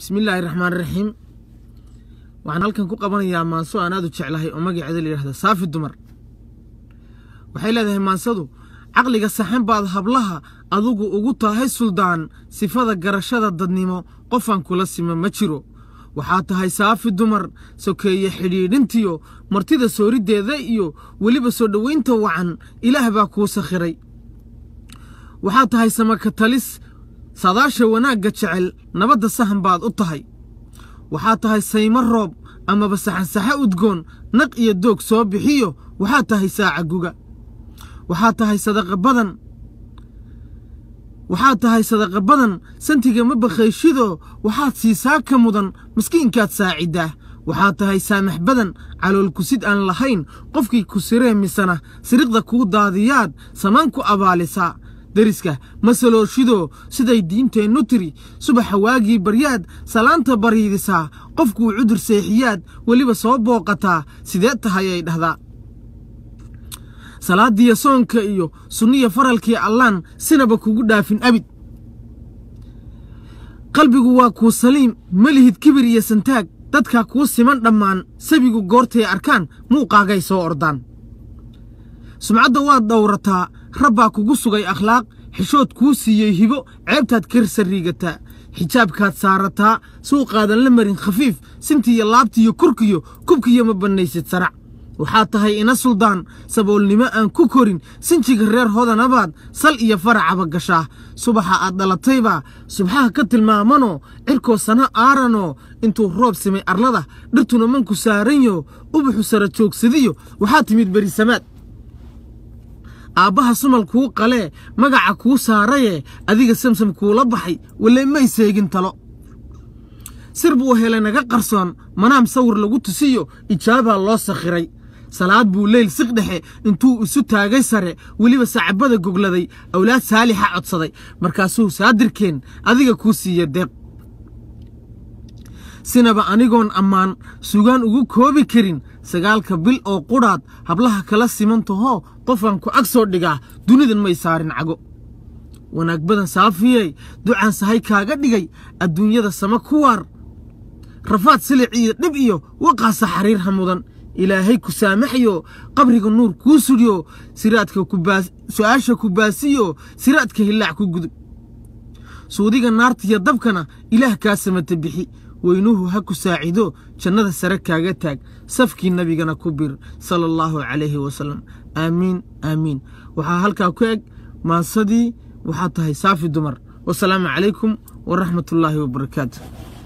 bismillaahi raxmaan raxiim waxaan halkan ku qabanayaa maanso aan aad u jeclahay oo magaceeda layidhahda saafi dumar waxay leedahay maansadu caqliga saxan baad hablaha adugu ugu tahay suldaan sifada garashada dadnimo qofaan kula sima ma jiro waxaad tahay saafi dumar sokeeye xidhiidhintiyo martida sooriddeeda iyo weliba soo dhoweynta wacan ilaah baa kuu sakhiray waxaad tahay samaka talis saadaasha wanaagga jecel nabadda sahan baad u tahay waxaad tahay saymo roob amaba saxansaxo udgoon naq iyo doog soo bixiyo waxaad tahay saaca guga waxaad tahay sadaqa badan waxaad tahay sadaqa badan santiga ma bakhayshido waxaad siisaa ka mudan miskiinkaad saaciddaa waxaad tahay saamax badan calool kusid aan lahayn qofkii ku siree misana siriqda kuu daadiyaad samaan ku abaalisaa deriska masalooshido siday diinteennu tiri subaxa waagii baryaad salaanta baryidisaa qofkuu cudur seexiyaad weliba soo booqataa sidee tahay ay dhahdaa salaadiya soonka iyo sunniya faralkii allaan sinaba kugu dhaafin abid qalbigu waa kuu saliim melihid kibir iyo santaag dadkaa kuu siman dhammaan sabigu goortay arkaan muuqaagay soo ordaan sumcadda waad dhowrataa rabbaa kugu sugay akhlaaq xishood kuu siiyey hibo ceebtaad karsa riigataa xijaabkaad saarataa suuqaadan la marin khafiif sintiiyo laabtiiyo kurkiyo kubkiyo ma bannaysid sarac waxaad tahay ina suldaan saboolnimo aan ku korin sinjiga reer hodanabaad sal iyo faracaba gashaa subaxa aad dhalataybaa subxaha ka tilmaamanoo cirkoo sana aaranoo intuu roob simay arlada dhirtuna manku saaranyo ubuxu sara joogsadiyo waxaa timid beri samaad aabbaha sumal kuu qalee magaca kuu saaraye adiga samsam kuula baxay walle may seegin talo sir buu helay naga qarsoon manaam sawir lagu tusiyo ijaabaa loo sakhiray salaad buu leyl siq dhexe intuu isu taagay sare weliba sacabada gogladay awlaad saalixa codsaday markaasuu saadirkeen adiga kuu siiya deeq sinaba anigoon ammaan sugaan ugu koobi karin sagaalka bil oo qudhaad hablaha kala simantahoo qofkan ku ag soo dhigaa dunidan may saarin cago wanaag badan saafiyey ducaan sahay kaaga dhigay adduunyada sama ku waar rafaad siliciida dhib iyo waqaasa xariirha mudan ilaahay ku saamaxyo qabriga nuur kuu sudhiyo su-aasha ku baasiyo siraadka hillaac ku gudub suudiga naarta dabkana ilaah kaa samata bixi weynuhu ha ku saacido jannada sare kaaga taag safkii nabigana ku bir sala allaahu calayhi wasalam aamiin aamiin waxaa halkaa ku eg maasadii waxaa tahay saafi dumar wasalaamu calaykum waraxmatullaahi wabarakaatu